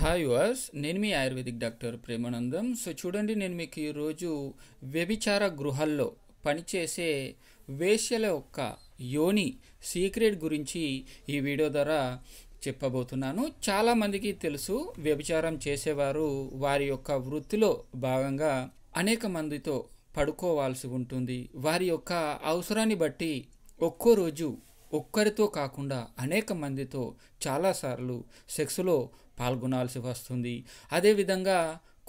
hi viewers నేను మీ ayurvedic doctor Premanandam so చూడండి నేను మీకు ఈరోజు వ్యభిచార గృహాల్లో పనిచేసే వేశ్యల యొక్క యోని సీక్రెట్ గురించి ఈ వీడియో ద్వారా చెప్పబోతున్నాను చాలామందికి తెలుసు వ్యభిచారం చేసేవారు వారి యొక్క వృత్తిలో భాగంగా అనేక మందితో పడుకోవాల్సి ఉంటుంది వారి యొక్క అవసరాన్ని బట్టి ఒక్కో రోజు ఒక్కరితో కాకుండా అనేక మందితో చాలాసార్లు సెక్స్లో పాల్గొనాల్సి వస్తుంది అదేవిధంగా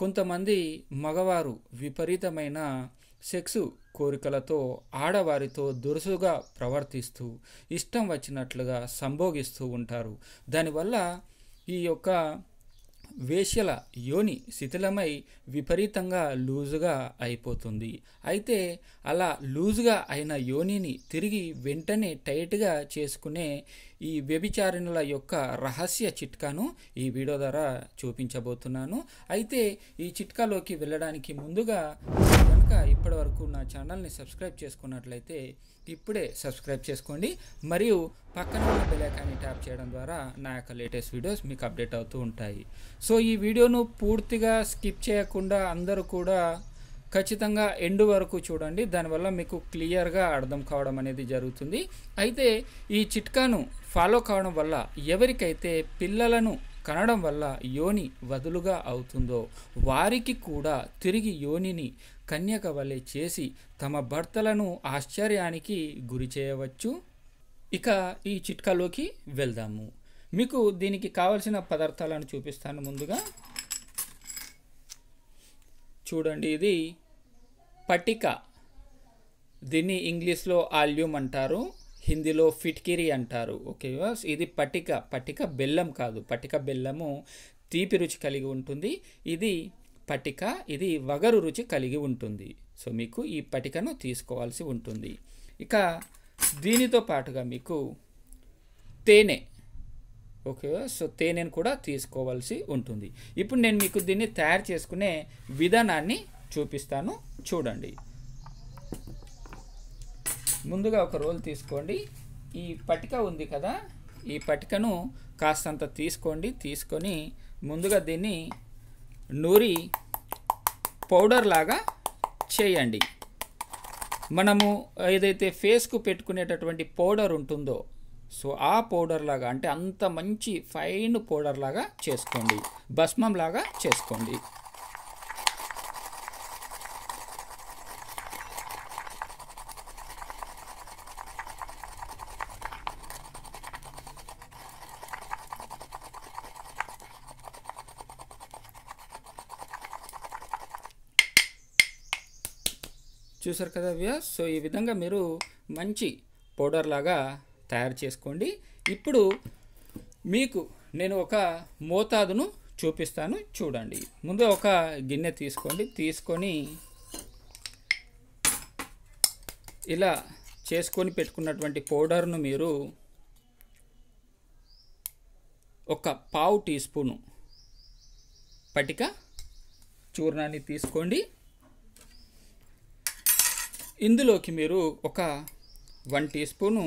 కొంతమంది మగవారు విపరీతమైన సెక్స్ కోరికలతో ఆడవారితో దురుసుగా ప్రవర్తిస్తూ ఇష్టం వచ్చినట్లుగా సంభోగిస్తూ ఉంటారు దానివల్ల ఈ యొక్క వేశ్యల యోని శిథిలమై విపరీతంగా లూజుగా అయిపోతుంది అయితే అలా లూజుగా అయిన యోనిని తిరిగి వెంటనే టైట్గా చేసుకునే ఈ వ్యభిచారిణుల యొక్క రహస్య చిట్కాను ఈ వీడియో ద్వారా చూపించబోతున్నాను అయితే ఈ చిట్కాలోకి వెళ్ళడానికి ముందుగా కనుక ఇప్పటి వరకు నా ఛానల్ని సబ్స్క్రైబ్ చేసుకున్నట్లయితే ఇప్పుడే సబ్స్క్రైబ్ చేసుకోండి మరియు పక్కన ఉన్న బెలైకాన్ని ట్యాప్ చేయడం ద్వారా నా యొక్క లేటెస్ట్ వీడియోస్ మీకు అప్డేట్ అవుతూ ఉంటాయి సో ఈ వీడియోను పూర్తిగా స్కిప్ చేయకుండా అందరూ కూడా ఖచ్చితంగా ఎండు వరకు చూడండి దానివల్ల మీకు క్లియర్గా అర్థం కావడం అనేది జరుగుతుంది అయితే ఈ చిట్కాను ఫాలో కావడం వల్ల ఎవరికైతే పిల్లలను కనడం వల్ల యోని వదులుగా అవుతుందో వారికి కూడా తిరిగి యోనిని కన్యక వలె చేసి తమ భర్తలను ఆశ్చర్యానికి గురి చేయవచ్చు ఇక ఈ చిట్కాలోకి వెళ్దాము మీకు దీనికి కావలసిన పదార్థాలను చూపిస్తాను ముందుగా చూడండి ఇది పటిక దీన్ని ఇంగ్లీష్లో ఆల్యూమ్ అంటారు హిందీలో ఫిట్కిరి అంటారు ఓకే ఇది పటిక పటిక బెల్లం కాదు పటిక బెల్లము తీపి రుచి కలిగి ఉంటుంది ఇది పటిక ఇది వగరు రుచి కలిగి ఉంటుంది సో మీకు ఈ పటికను తీసుకోవాల్సి ఉంటుంది ఇక దీనితో పాటుగా మీకు తేనె ఓకే సో తేనెను కూడా తీసుకోవాల్సి ఉంటుంది ఇప్పుడు నేను మీకు దీన్ని తయారు చేసుకునే విధానాన్ని చూపిస్తాను చూడండి ముందుగా ఒక రోల్ తీసుకోండి ఈ పటిక ఉంది కదా ఈ పటికను కాస్తంత తీసుకోండి తీసుకొని ముందుగా దీన్ని నూరి పౌడర్ లాగా చేయండి మనము ఏదైతే ఫేస్కు పెట్టుకునేటటువంటి పౌడర్ ఉంటుందో సో ఆ పౌడర్ లాగా అంటే అంత మంచి ఫైన్ పౌడర్ లాగా చేసుకోండి భస్మం లాగా చేసుకోండి చూసారు కదా వ్యా సో ఈ విధంగా మీరు మంచి పౌడర్ లాగా తయారు చేసుకోండి ఇప్పుడు మీకు నేను ఒక మోతాదును చూపిస్తాను చూడండి ముందు ఒక గిన్నె తీసుకోండి తీసుకొని ఇలా చేసుకొని పెట్టుకున్నటువంటి పౌడర్ను మీరు ఒక పావు టీ స్పూను పటిక చూర్ణాన్ని తీసుకోండి ఇందులోకి మీరు ఒక వన్ టీ స్పూను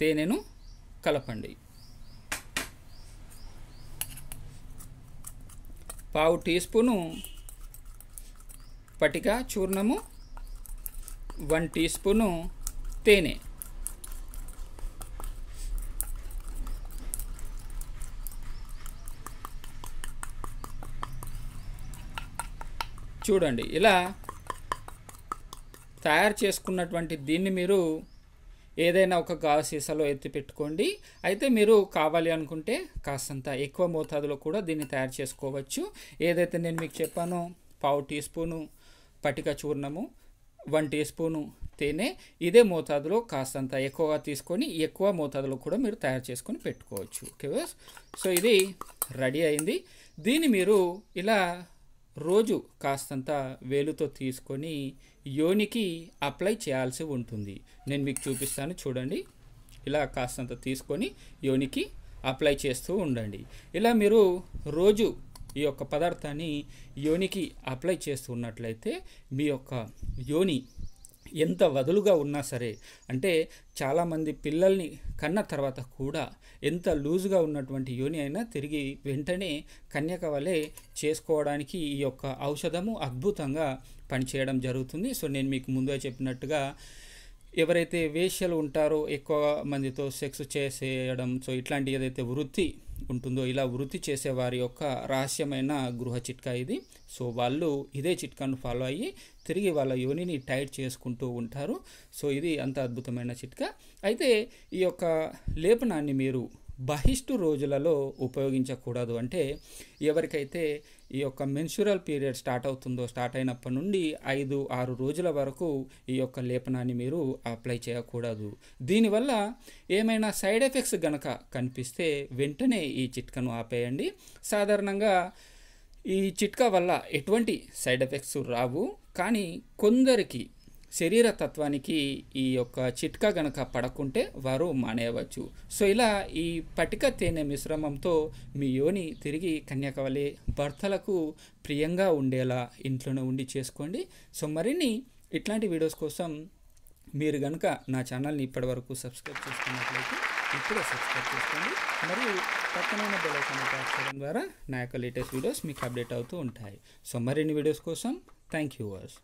తేనెను కలపండి పావు టీ స్పూను పటిక చూర్ణము వన్ టీ స్పూను తేనె చూడండి ఇలా తయారు చేసుకున్నటువంటి దీన్ని మీరు ఏదైనా ఒక గాజు సీసాలో ఎత్తి పెట్టుకోండి అయితే మీరు కావాలి అనుకుంటే కాస్తంత ఎక్కువ మోతాదులో కూడా దీన్ని తయారు చేసుకోవచ్చు ఏదైతే నేను మీకు చెప్పానో పావు టీ స్పూను పటిక చూర్ణము వన్ టీ స్పూను తేనె ఇదే మోతాదులో కాస్తంత ఎక్కువగా తీసుకొని ఎక్కువ మోతాదులో కూడా మీరు తయారు చేసుకొని పెట్టుకోవచ్చు ఓకే సో ఇది రెడీ అయింది దీన్ని మీరు ఇలా రోజు కాస్తంత వేలుతో తీసుకొని యోనికి అప్లై చేయాల్సి ఉంటుంది నేను మీకు చూపిస్తాను చూడండి ఇలా కాస్తంత తీసుకొని యోనికి అప్లై చేస్తూ ఉండండి ఇలా మీరు రోజు ఈ యొక్క పదార్థాన్ని యోనికి అప్లై చేస్తూ ఉన్నట్లయితే మీ యొక్క యోని ఎంత వదులుగా ఉన్నా సరే అంటే చాలామంది పిల్లల్ని కన్న తర్వాత కూడా ఎంత లూజుగా ఉన్నటువంటి యోని అయినా తిరిగి వెంటనే కన్యక వలె చేసుకోవడానికి ఈ యొక్క ఔషధము అద్భుతంగా పనిచేయడం జరుగుతుంది సో నేను మీకు ముందే చెప్పినట్టుగా ఎవరైతే వేష్యలు ఉంటారో ఎక్కువ మందితో సెక్స్ చేసేయడం సో ఇట్లాంటి ఏదైతే వృత్తి ఉంటుందో ఇలా వృత్తి చేసే వారి యొక్క రహస్యమైన గృహ చిట్కా ఇది సో వాళ్ళు ఇదే చిట్కాను ఫాలో అయ్యి తిరిగి వాళ్ళ యోనిని టైట్ చేసుకుంటూ ఉంటారు సో ఇది అంత అద్భుతమైన చిట్కా అయితే ఈ యొక్క లేపనాన్ని మీరు బహిష్టు రోజులలో ఉపయోగించకూడదు అంటే ఎవరికైతే ఈ యొక్క మెన్సురల్ పీరియడ్ స్టార్ట్ అవుతుందో స్టార్ట్ అయినప్పటి నుండి ఐదు ఆరు రోజుల వరకు ఈ యొక్క లేపనాన్ని మీరు అప్లై చేయకూడదు దీనివల్ల ఏమైనా సైడ్ ఎఫెక్ట్స్ గనక కనిపిస్తే వెంటనే ఈ చిట్కను ఆపేయండి సాధారణంగా ఈ చిట్కా వల్ల ఎటువంటి సైడ్ ఎఫెక్ట్స్ రావు కానీ కొందరికి శరీర తత్వానికి ఈ యొక్క చిట్కా గనక పడకుంటే వారు మానేయవచ్చు సో ఇలా ఈ పటిక తేనె మిశ్రమంతో మీ యోని తిరిగి కన్యకవలే భర్తలకు ప్రియంగా ఉండేలా ఇంట్లోనే ఉండి చేసుకోండి సో మరిన్ని ఇట్లాంటి వీడియోస్ కోసం మీరు కనుక నా ఛానల్ని ఇప్పటివరకు సబ్స్క్రైబ్ చేసుకున్నట్లయితే ఇప్పుడే సబ్స్క్రైబ్ చేసుకోండి మరియు పక్కనైన బెల్ ట్యాప్ చేయడం ద్వారా నా యొక్క లేటెస్ట్ వీడియోస్ మీకు అప్డేట్ అవుతూ ఉంటాయి సో మరిన్ని వీడియోస్ కోసం థ్యాంక్ యూ వర్స్